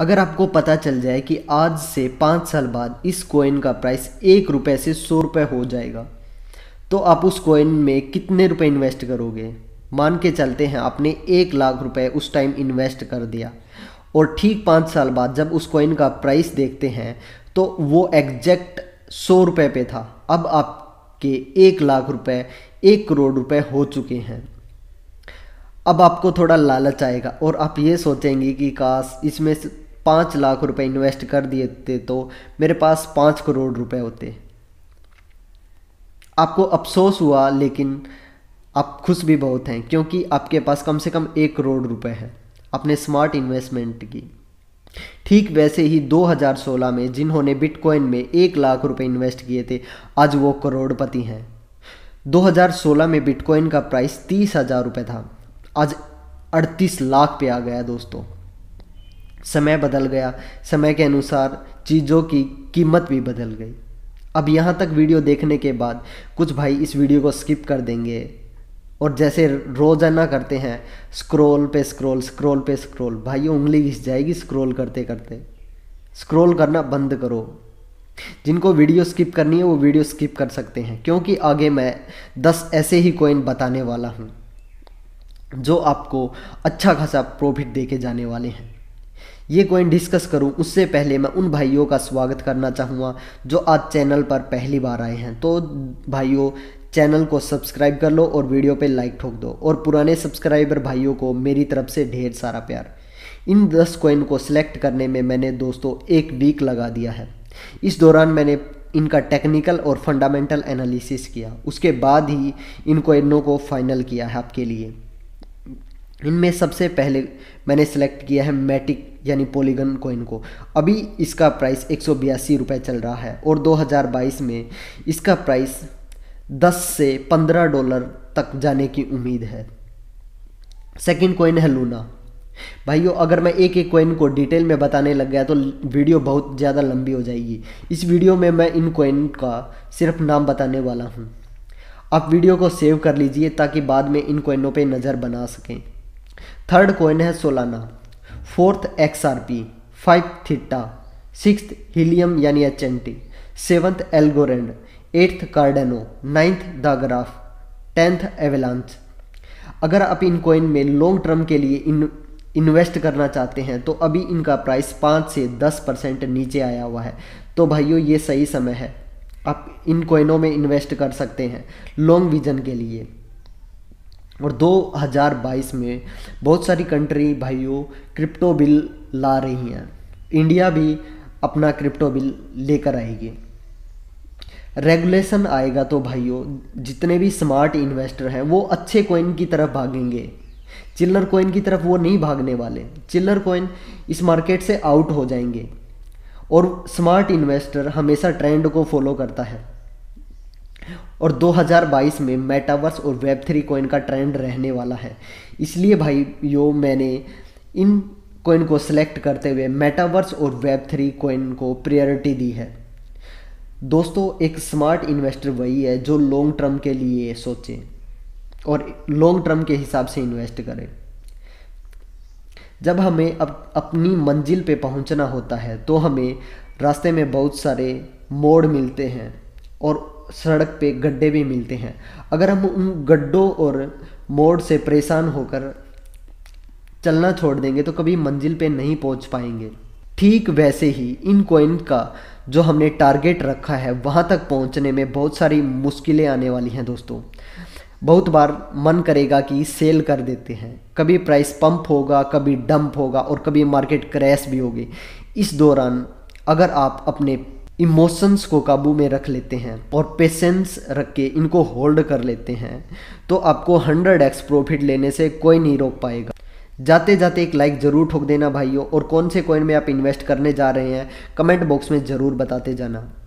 अगर आपको पता चल जाए कि आज से पाँच साल बाद इस कॉइन का प्राइस एक रुपये से सौ रुपये हो जाएगा तो आप उस कॉइन में कितने रुपए इन्वेस्ट करोगे मान के चलते हैं आपने एक लाख रुपए उस टाइम इन्वेस्ट कर दिया और ठीक पाँच साल बाद जब उस कॉइन का प्राइस देखते हैं तो वो एग्जैक्ट सौ रुपये पे था अब आपके एक लाख रुपए एक करोड़ रुपए हो चुके हैं अब आपको थोड़ा लालच आएगा और आप ये सोचेंगे कि काश इसमें पाँच लाख रुपए इन्वेस्ट कर दिए थे तो मेरे पास पाँच करोड़ रुपए होते आपको अफसोस हुआ लेकिन आप खुश भी बहुत हैं क्योंकि आपके पास कम से कम एक करोड़ रुपए है अपने स्मार्ट इन्वेस्टमेंट की ठीक वैसे ही 2016 में जिन्होंने बिटकॉइन में एक लाख रुपए इन्वेस्ट किए थे आज वो करोड़पति हैं 2016 में बिटकॉइन का प्राइस तीस हज़ार रुपये था आज अड़तीस लाख पे आ गया दोस्तों समय बदल गया समय के अनुसार चीज़ों की कीमत भी बदल गई अब यहाँ तक वीडियो देखने के बाद कुछ भाई इस वीडियो को स्किप कर देंगे और जैसे रोजाना करते हैं स्क्रॉल पे स्क्रॉल स्क्रॉल पे स्क्रॉल भाई उंगली घिस जाएगी स्क्रॉल करते करते स्क्रॉल करना बंद करो जिनको वीडियो स्किप करनी है वो वीडियो स्किप कर सकते हैं क्योंकि आगे मैं दस ऐसे ही कॉइन बताने वाला हूँ जो आपको अच्छा खासा प्रॉफिट दे के जाने वाले हैं ये कॉइन डिस्कस करूं उससे पहले मैं उन भाइयों का स्वागत करना चाहूँगा जो आज चैनल पर पहली बार आए हैं तो भाइयों चैनल को सब्सक्राइब कर लो और वीडियो पे लाइक ठोक दो और पुराने सब्सक्राइबर भाइयों को मेरी तरफ से ढेर सारा प्यार इन दस कॉइन को सिलेक्ट करने में मैंने दोस्तों एक वीक लगा दिया है इस दौरान मैंने इनका टेक्निकल और फंडामेंटल एनालिसिस किया उसके बाद ही इन कोइनों को फाइनल किया है आपके लिए इनमें सबसे पहले मैंने सेलेक्ट किया है मैटिक यानी पोलीगन कोइन को अभी इसका प्राइस एक सौ चल रहा है और 2022 में इसका प्राइस 10 से 15 डॉलर तक जाने की उम्मीद है सेकंड कोइन है लूना भाइयों अगर मैं एक एक कोइन को डिटेल में बताने लग गया तो वीडियो बहुत ज़्यादा लंबी हो जाएगी इस वीडियो में मैं इन कोइन का सिर्फ नाम बताने वाला हूँ आप वीडियो को सेव कर लीजिए ताकि बाद में इन कोइनों पर नज़र बना सकें थर्ड कॉइन है Solana fourth X R P five theta six helium यानी H N T seventh Algorand eighth Cardano ninth the Graph tenth Avalanche अगर आप इन कॉइन में लॉन्ग टर्म के लिए इन इन्वेस्ट करना चाहते हैं तो अभी इनका प्राइस पाँच से दस परसेंट नीचे आया हुआ है तो भाइयों ये सही समय है आप इन कॉइनों में इन्वेस्ट कर सकते हैं लॉन्ग विजन के लिए और 2022 में बहुत सारी कंट्री भाइयों क्रिप्टो बिल ला रही हैं इंडिया भी अपना क्रिप्टो बिल लेकर आएगी रेगुलेशन आएगा तो भाइयों जितने भी स्मार्ट इन्वेस्टर हैं वो अच्छे कोइन की तरफ भागेंगे चिल्लर कोइन की तरफ वो नहीं भागने वाले चिल्लर कोइन इस मार्केट से आउट हो जाएंगे और स्मार्ट इन्वेस्टर हमेशा ट्रेंड को फॉलो करता है और 2022 में मेटावर्स और वेब थ्री कोइन का ट्रेंड रहने वाला है इसलिए भाई यो मैंने इन कोइन को सिलेक्ट करते हुए मेटावर्स और वेब थ्री कोइन को प्रायोरिटी दी है दोस्तों एक स्मार्ट इन्वेस्टर वही है जो लॉन्ग टर्म के लिए सोचे और लॉन्ग टर्म के हिसाब से इन्वेस्ट करें जब हमें अप, अपनी मंजिल पे पहुंचना होता है तो हमें रास्ते में बहुत सारे मोड़ मिलते हैं और सड़क पे गड्ढे भी मिलते हैं अगर हम उन गड्ढों और मोड़ से परेशान होकर चलना छोड़ देंगे तो कभी मंजिल पे नहीं पहुंच पाएंगे ठीक वैसे ही इन कॉइन का जो हमने टारगेट रखा है वहाँ तक पहुँचने में बहुत सारी मुश्किलें आने वाली हैं दोस्तों बहुत बार मन करेगा कि सेल कर देते हैं कभी प्राइस पंप होगा कभी डंप होगा और कभी मार्केट क्रैश भी होगी इस दौरान अगर आप अपने इमोशंस को काबू में रख लेते हैं और पेशेंस रख के इनको होल्ड कर लेते हैं तो आपको हंड्रेड एक्स प्रॉफिट लेने से कोई नहीं रोक पाएगा जाते जाते एक लाइक ज़रूर ठोक देना भाइयों और कौन से कॉइन में आप इन्वेस्ट करने जा रहे हैं कमेंट बॉक्स में ज़रूर बताते जाना